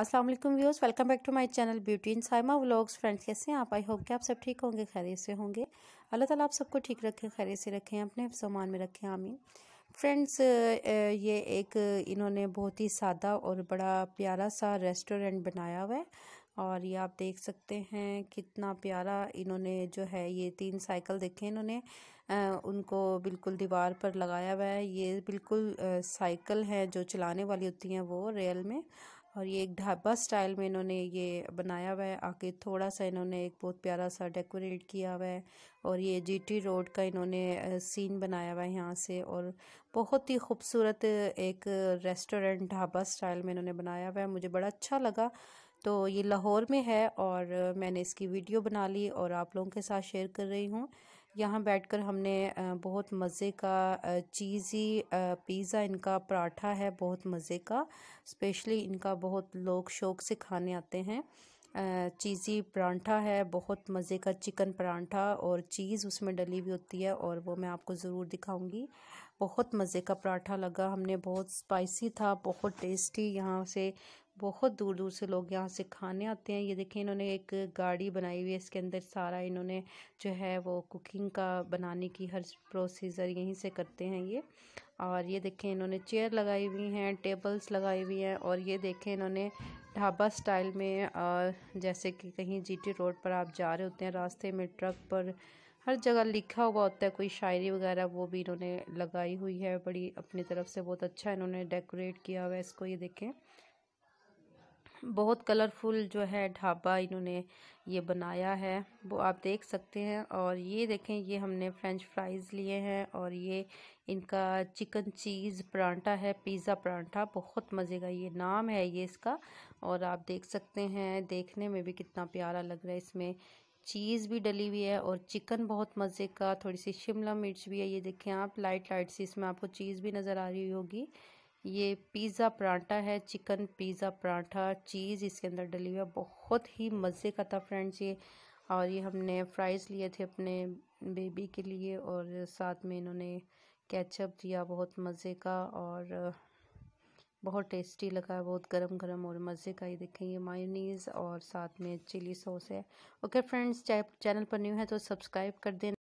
Aslam views welcome back to my channel beauty in Saima vlogs friends कैसे हैं आप I hope कि आप सब ठीक होंगे खैर से होंगे अल्लाह ताला आप सबको ठीक रखें खैर से रखें अपने सामान में रखें आमीन फ्रेंड्स ये एक इन्होंने बहुत ही सादा और बड़ा प्यारा सा रेस्टोरेंट बनाया हुआ है और ये आप देख सकते हैं कितना प्यारा इन्होंने जो है ये तीन साइकिल देखे इन्होंने उनको बिल्कुल दीवार पर लगाया हुआ है ये बिल्कुल साइकिल है जो चलाने वाली होती हैं वो रेल में और ये एक ढाबा स्टाइल में इन्होंने ये बनाया हुआ है आके थोड़ा सा इन्होंने एक बहुत प्यारा सा डेकोरेट किया हुआ है और ये जीटी रोड का इन्होंने सीन बनाया हुआ है यहाँ से और बहुत ही खूबसूरत एक रेस्टोरेंट ढाबा स्टाइल में इन्होंने बनाया हुआ है मुझे बड़ा अच्छा लगा तो ये लाहौर में है और मैंने इसकी वीडियो बना ली और आप लोगों के साथ शेयर कर रही हूँ यहाँ बैठकर हमने बहुत मज़े का चीज़ी पिज़्ज़ा इनका पराठा है बहुत मज़े का स्पेशली इनका बहुत लोग शौक़ से खाने आते हैं चीज़ी परांठा है बहुत मज़े का चिकन परांठा और चीज़ उसमें डली हुई होती है और वो मैं आपको ज़रूर दिखाऊंगी बहुत मज़े का पराठा लगा हमने बहुत स्पाइसी था बहुत टेस्टी यहाँ से बहुत दूर दूर से लोग यहाँ से खाने आते हैं ये देखें इन्होंने एक गाड़ी बनाई हुई है इसके अंदर सारा इन्होंने जो है वो कुकिंग का बनाने की हर प्रोसीजर यहीं से करते हैं ये और ये देखें इन्होंने चेयर लगाई हुई हैं टेबल्स लगाई हुई हैं और ये देखें इन्होंने ढाबा स्टाइल में जैसे कि कहीं जी रोड पर आप जा रहे होते हैं रास्ते में ट्रक पर हर जगह लिखा हुआ होता है कोई शायरी वगैरह वो भी इन्होंने लगाई हुई है बड़ी अपनी तरफ से बहुत अच्छा इन्होंने डेकोरेट किया हुआ है इसको ये देखें बहुत कलरफुल जो है ढाबा इन्होंने ये बनाया है वो आप देख सकते हैं और ये देखें ये हमने फ्रेंच फ्राइज़ लिए हैं और ये इनका चिकन चीज़ परांठा है पिज़्ज़ा परांठा बहुत मज़े का ये नाम है ये इसका और आप देख सकते हैं देखने में भी कितना प्यारा लग रहा है इसमें चीज़ भी डली हुई है और चिकन बहुत मज़े का थोड़ी सी शिमला मिर्च भी है ये देखें आप लाइट लाइट सी इसमें आपको चीज़ भी नज़र आ रही होगी ये पिज़्ज़ा पराठा है चिकन पिज़्ज़ा पराठा चीज़ इसके अंदर डली हुई है बहुत ही मज़े का था फ्रेंड्स ये और ये हमने फ्राइज़ लिए थे अपने बेबी के लिए और साथ में इन्होंने केचप दिया बहुत मज़े का और बहुत टेस्टी लगा बहुत गरम गरम और मज़े का ही देखें ये मायोनीज़ और साथ में चिली सॉस है ओके फ्रेंड्स चैनल पर न्यू है तो सब्सक्राइब कर देना